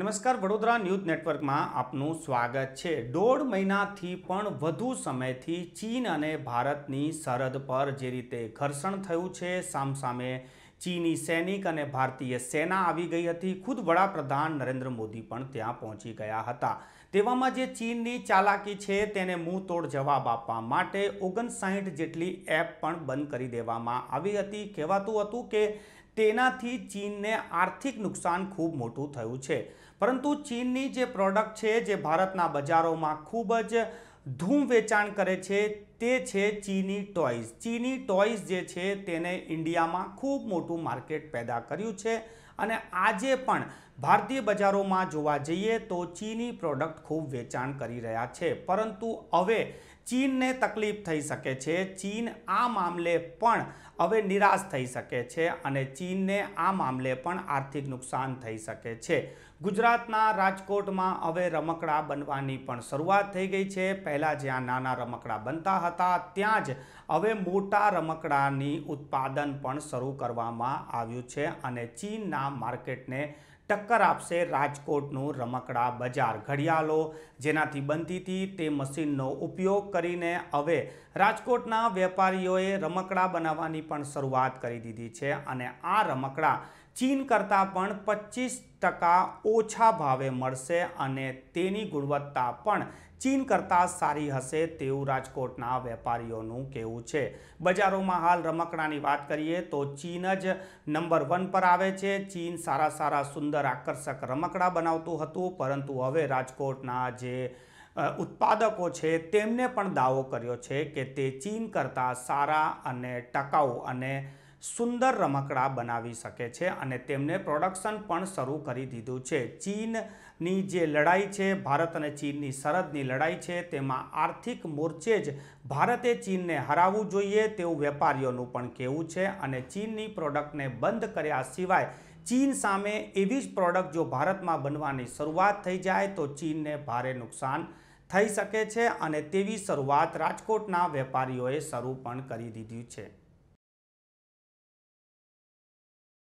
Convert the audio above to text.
નમસ્કાર વડોદરા ન્યૂઝ નેટવર્કમાં આપનું સ્વાગત છે દોઢ મહિનાથી પણ વધુ સમયથી ચીન અને ભારતની સરહદ પર જે રીતે ઘર્ષણ થયું છે સામસામે ચીની સૈનિક અને ભારતીય સેના આવી ગઈ હતી ખુદ વડાપ્રધાન નરેન્દ્ર મોદી પણ ત્યાં પહોંચી ગયા હતા તેવામાં જે ચીનની ચાલાકી છે તેને તોડ જવાબ આપવા માટે ઓગણસાઠ જેટલી એપ પણ બંધ કરી દેવામાં આવી હતી કહેવાતું હતું કે તેનાથી ચીનને આર્થિક નુકસાન ખૂબ મોટું થયું છે પરંતુ ચીનની જે પ્રોડક્ટ છે જે ભારતના બજારોમાં ખૂબ જ ધૂમ વેચાણ કરે છે તે છે ચીની ટોયઝ ચીની ટોયઝ જે છે તેને ઇન્ડિયામાં ખૂબ મોટું માર્કેટ પેદા કર્યું છે અને આજે પણ ભારતીય બજારોમાં જોવા જઈએ તો ચીની પ્રોડક્ટ ખૂબ વેચાણ કરી રહ્યા છે પરંતુ હવે ચીનને તકલીફ થઈ શકે છે ચીન આ મામલે પણ હવે નિરાશ થઈ શકે છે અને ચીનને આ મામલે પણ આર્થિક નુકસાન થઈ શકે છે ગુજરાતના રાજકોટમાં હવે રમકડાં બનવાની પણ શરૂઆત થઈ ગઈ છે પહેલાં જ્યાં નાના રમકડાં બનતા હતા હતા ત્યાં જ હવે મોટા રમકડાની ઉત્પાદન પણ શરૂ કરવામાં આવ્યું છે અને ચીનના માર્કેટને ટક્કર આપશે રાજકોટનું રમકડા બજાર ઘડિયાળો જેનાથી બનતી હતી તે મશીનનો ઉપયોગ કરીને હવે રાજકોટના વેપારીઓએ રમકડા બનાવવાની પણ શરૂઆત કરી દીધી છે અને આ રમકડા ચીન કરતાં પણ પચીસ ટકા ઓછા ભાવે મળશે અને તેની ગુણવત્તા પણ ચીન કરતાં સારી હશે તેવું રાજકોટના વેપારીઓનું કહેવું છે બજારોમાં હાલ રમકડાની વાત કરીએ તો ચીન જ નંબર વન પર આવે છે ચીન સારા સારા સુંદર આકર્ષક રમકડા બનાવતું હતું પરંતુ હવે રાજકોટના જે ઉત્પાદકો છે તેમને પણ દાવો કર્યો છે કે તે ચીન કરતાં સારા અને ટકાઉ અને સુંદર રમકડા બનાવી શકે છે અને તેમને પ્રોડક્શન પણ શરૂ કરી દીધું છે ચીનની જે લડાઈ છે ભારત અને ચીનની સરહદની લડાઈ છે તેમાં આર્થિક મોરચે જ ભારતે ચીનને હરાવવું જોઈએ તેવું વેપારીઓનું પણ કહેવું છે અને ચીનની પ્રોડક્ટને બંધ કર્યા સિવાય ચીન સામે એવી જ પ્રોડક્ટ જો ભારતમાં બનવાની શરૂઆત થઈ જાય તો ચીનને ભારે નુકસાન થઈ શકે છે અને તેવી શરૂઆત રાજકોટના વેપારીઓએ શરૂ પણ કરી દીધી છે